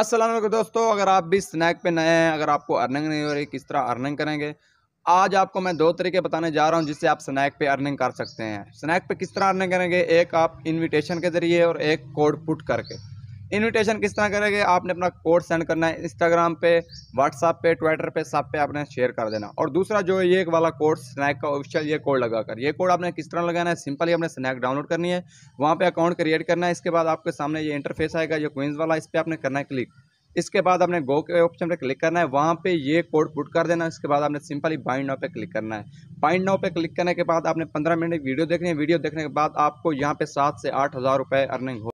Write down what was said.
असलम दोस्तों अगर आप भी स्नैक पे नए हैं अगर आपको अर्निंग नहीं हो रही किस तरह अर्निंग करेंगे आज आपको मैं दो तरीके बताने जा रहा हूँ जिससे आप स्नैक पे अर्निंग कर सकते हैं स्नैक पे किस तरह अर्निंग करेंगे एक आप इनविटेशन के ज़रिए और एक कोड पुट करके इनविटेशन किस तरह करेंगे आपने अपना कोड सेंड करना है इंस्टाग्राम पे व्हाट्सअप पे ट्विटर पे सब पे आपने शेयर कर देना और दूसरा जो ये वाला कोड स्नैक का ऑफिशियल ये कोड लगाकर ये कोड आपने किस तरह लगाना है सिंपली आपने स्नैक डाउनलोड करनी है वहाँ पर अकाउंट क्रिएट करना है इसके बाद आपके सामने ये इंटरफेस आएगा ये क्वींस वाला इस पर आपने करना है क्लिक इसके बाद आपने गो के ऑप्शन पर क्लिक करना है वहाँ पे ये कोड पुट कर देना इसके बाद आपने सिंपली बाइंड नाव पे क्लिक करना है बाइंड नाव पे क्लिक करने के बाद आपने पंद्रह मिनट वीडियो देखनी है वीडियो देखने के बाद आपको यहाँ पे सात से आठ हज़ार रुपये अर्निंग हो